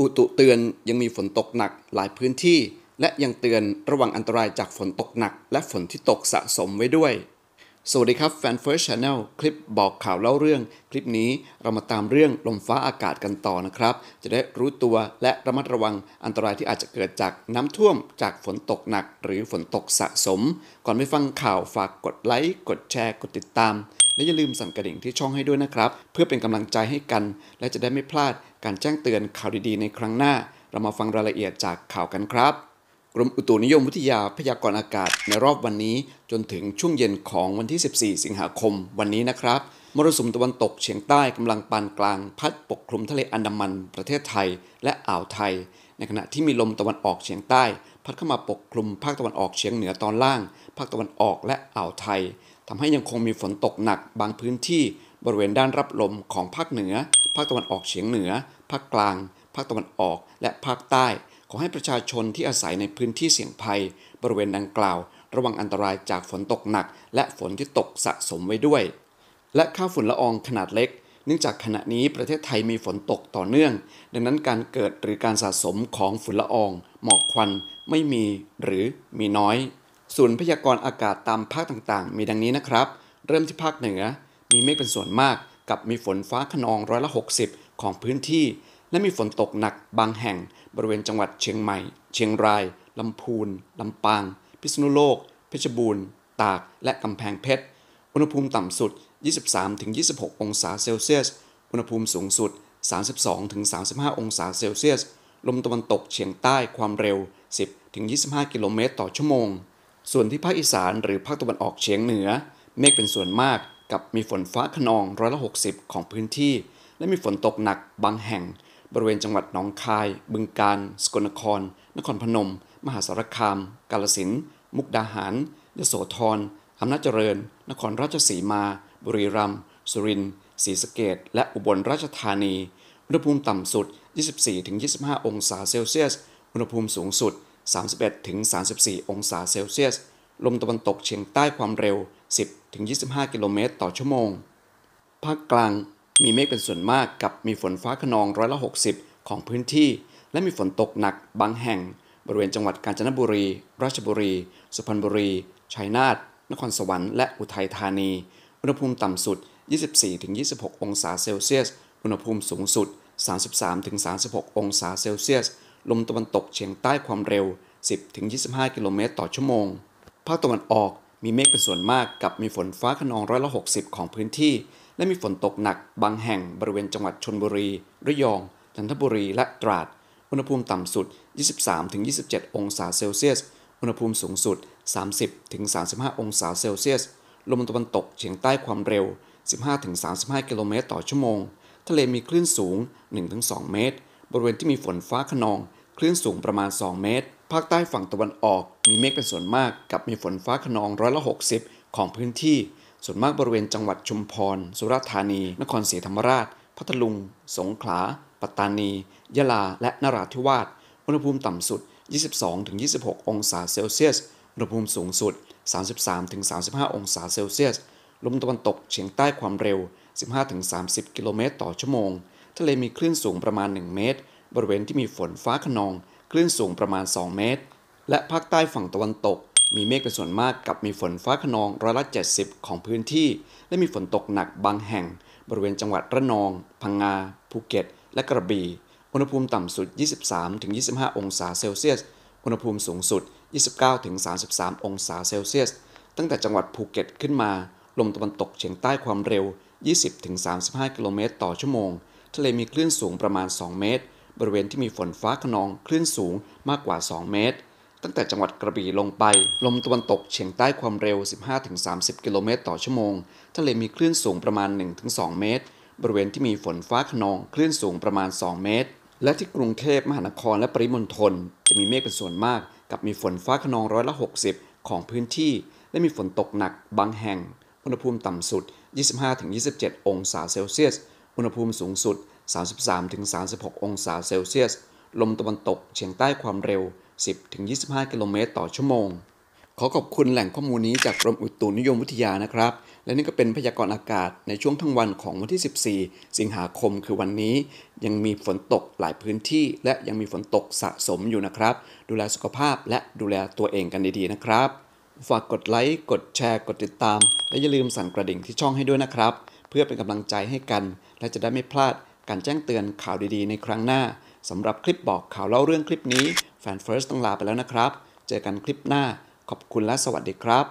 อุตุเตือนยังมีฝนตกหนักหลายพื้นที่ และยังเตือนระวังอันตรายจากฝนตกหนัก และฝนที่ตกสะสมไว้ด้วย สวัสดีครับแฟนเฟิร์สชาแนลคลิปบอกข่าวเล่าเรื่อง คลิปนี้เรามาตามเรื่องลมฟ้าอากาศกันต่อนะครับ จะได้รู้ตัวและระมัดระวังอันตรายที่อาจจะเกิดจากน้ำท่วมจากฝนตกหนักหรือฝนตกสะสม ก่อนไปฟังข่าวฝากกดไลค์กดแชร์กดติดตามและอย่าลืมสั่นกระดิ่งที่ช่องให้ด้วยนะครับ เพื่อเป็นกำลังใจให้กัน และจะได้ไม่พลาดการแจ้งเตือนข่าวดีๆในครั้งหน้า เรามาฟังรายละเอียดจากข่าวกันครับ กรมอุตุนิยมวิทยาพยากรณ์อากาศในรอบวันนี้จนถึงช่วงเย็นของวันที่ 14 สิงหาคมวันนี้นะครับ มรสุมตะวันตกเฉียงใต้กำลังปานกลาง พัดปกคลุมทะเลอันดามันประเทศไทย และอ่าวไทยในขณะที่มีลมตะวันออกเฉียงใต้ พัดเข้ามาปกคลุมภาคตะวันออกเฉียงเหนือตอนล่างภาคตะวันออกและอ่าวไทยทำให้ยังคงมีฝนตกหนักบางพื้นที่บริเวณด้านรับลมของภาคเหนือ ภาคตะวันออกเฉียงเหนือภาคกลาง ภาคตะวันออก และภาคใต้ ขอให้ประชาชนที่อาศัยในพื้นที่เสี่ยงภัย บริเวณดังกล่าว ระวังอันตรายจากฝนตกหนัก และฝนที่ตกสะสมไว้ด้วย และค่าฝุ่นละอองขนาดเล็ก เนื่องจากขณะนี้ประเทศไทยมีฝนตกต่อเนื่อง ดังนั้นการเกิดหรือการสะสมของฝุ่นละอองหมอกควันไม่มีหรือมีน้อยศูนย์พยากรณ์อากาศตามภาคต่าง ๆ มีดังนี้นะครับ เริ่มที่ภาคเหนือ มีเมฆเป็นส่วนมาก กับมีฝนฟ้าขนองร้อยละ 60 ของพื้นที่ และมีฝนตกหนักบางแห่ง บริเวณจังหวัดเชียงใหม่ เชียงราย ลำพูน ลำปาง พิษณุโลก เพชรบูรณ์ ตาก และกำแพงเพชร อุณหภูมิต่ำสุด 23-26 องศาเซลเซียส อุณหภูมิสูงสุด 32-35 องศาเซลเซียส ลมตะวันตกเฉียงใต้ความเร็ว10-25กิโลเมตรต่อชั่วโมงส่วนที่ภาคอีสานหรือภาคตะวันออกเฉียงเหนือ เมฆเป็นส่วนมากกับมีฝนฟ้าขนองร้อยละิบของพื้นที่ และมีฝนตกหนักบางแห่ง บริเวณจังหวัดหนองคาย บึงกาฬสกลนคร นครพนม มหาสารคาม กาลสินมุกดาหารยโสธรอำนาจเจริญ นครราชสีมา บุรีรัมย์สุรินทร์ศรีสะเกดและอุบลราชธานีอุณหภูมิต่ำสุด 24-25 องศาเซลเซียสอุณหภูมิสูงสุด31-34 องศาเซลเซียส ลมตะวันตกเฉียงใต้ความเร็ว 10-25 กิโลเมตรต่อชั่วโมง ภาคกลางมีเมฆเป็นส่วนมากกับมีฝนฟ้าขนองร้อยละ 60 ของพื้นที่ และมีฝนตกหนักบางแห่งบริเวณจังหวัดกาญจนบุรี ราชบุรี สุพรรณบุรี ชัยนาทนครสวรรค์และอุทัยธานีอุณหภูมิต่ำสุด 24-26 องศาเซลเซียสอุณหภูมิสูงสุด 33-36 องศาเซลเซียสลมตะวันตกเฉียงใต้ความเร็ว 10-25 กิโลเมตรต่อชั่วโมง ภาคตะวันออกมีเมฆเป็นส่วนมากกับมีฝนฟ้าขนองร้อยละ 60 ของพื้นที่ และมีฝนตกหนักบางแห่งบริเวณจังหวัดชนบุรี ระยองจันทบุรี และตราด อุณหภูมิต่ำสุด 23-27 องศาเซลเซียส อุณหภูมิสูงสุด 30-35 องศาเซลเซียส ลมตะวันตกเฉียงใต้ความเร็ว 15-35 กิโลเมตรต่อชั่วโมง ทะเลมีคลื่นสูง1-2เมตรบริเวณที่มีฝนฟ้าขนอง คลื่นสูงประมาณ 2 เมตร ภาคใต้ฝั่งตะวันออกมีเมฆเป็นส่วนมากกับมีฝนฟ้าขนองร้อยละ 60 ของพื้นที่ ส่วนมากบริเวณจังหวัดชุมพร สุราษฎร์ธานี นครศรีธรรมราช พัทลุง สงขลา ปัตตานี ยะลา และนราธิวาส อุณหภูมิต่ำสุด 22-26 องศาเซลเซียส อุณหภูมิสูงสุด 33-35 องศาเซลเซียส ลมตะวันตกเฉียงใต้ความเร็ว 15-30 กิโลเมตรต่อชั่วโมงทะเลมีคลื่นสูงประมาณ 1 เมตร บริเวณที่มีฝนฟ้าขนอง คลื่นสูงประมาณ 2 เมตร และภาคใต้ฝั่งตะวันตก มีเมฆเป็นส่วนมากกับมีฝนฟ้าขนองร้อยละ70 ของพื้นที่ และมีฝนตกหนักบางแห่ง บริเวณจังหวัดระนอง พังงา ภูเก็ต และกระบี่ อุณหภูมิต่ำสุด 23-25 องศาเซลเซียส อุณหภูมิสูงสุด 29-33องศาเซลเซียส ตั้งแต่จังหวัดภูเก็ตขึ้นมาลมตะวันตกเฉียงใต้ความเร็ว 20-35 กิโลเมตร ต่อชั่วโมงทะเลมีคลื่นสูงประมาณ 2 เมตร บริเวณที่มีฝนฟ้าขนองคลื่นสูงมากกว่า 2 เมตร ตั้งแต่จังหวัดกระบี่ลงไป ลมตะวันตกเฉียงใต้ความเร็ว 15-30 กิโลเมตรต่อชั่วโมง ทะเลมีคลื่นสูงประมาณ 1-2 เมตร บริเวณที่มีฝนฟ้าขนองคลื่นสูงประมาณ 2 เมตร และที่กรุงเทพมหานครและปริมณฑลจะมีเมฆเป็นส่วนมาก กับมีฝนฟ้าขนองร้อยละ 60 ของพื้นที่ และมีฝนตกหนักบางแห่ง อุณหภูมิต่ำสุด 25-27 องศาเซลเซียสอุณหภูมิสูงสุด 33-36 องศาเซลเซียส ลมตะวันตกเฉียงใต้ความเร็ว 10-25 กิโลเมตรต่อชั่วโมง ขอขอบคุณแหล่งข้อมูลนี้จากกรมอุตุนิยมวิทยานะครับ และนี่ก็เป็นพยากรณ์อากาศในช่วงทั้งวันของวันที่ 14 สิงหาคมคือวันนี้ยังมีฝนตกหลายพื้นที่และยังมีฝนตกสะสมอยู่นะครับ ดูแลสุขภาพและดูแลตัวเองกันดีๆนะครับ ฝากกดไลค์ กดแชร์ กดติดตาม และอย่าลืมสั่นกระดิ่งที่ช่องให้ด้วยนะครับเพื่อเป็นกำลังใจให้กัน และจะได้ไม่พลาด การแจ้งเตือนข่าวดี ๆ ในครั้งหน้าสำหรับคลิปบอกข่าวเล่าเรื่องคลิปนี้แฟนเฟิร์สต้องลาไปแล้วนะครับ เจอกันคลิปหน้าขอบคุณและสวัสดีครับ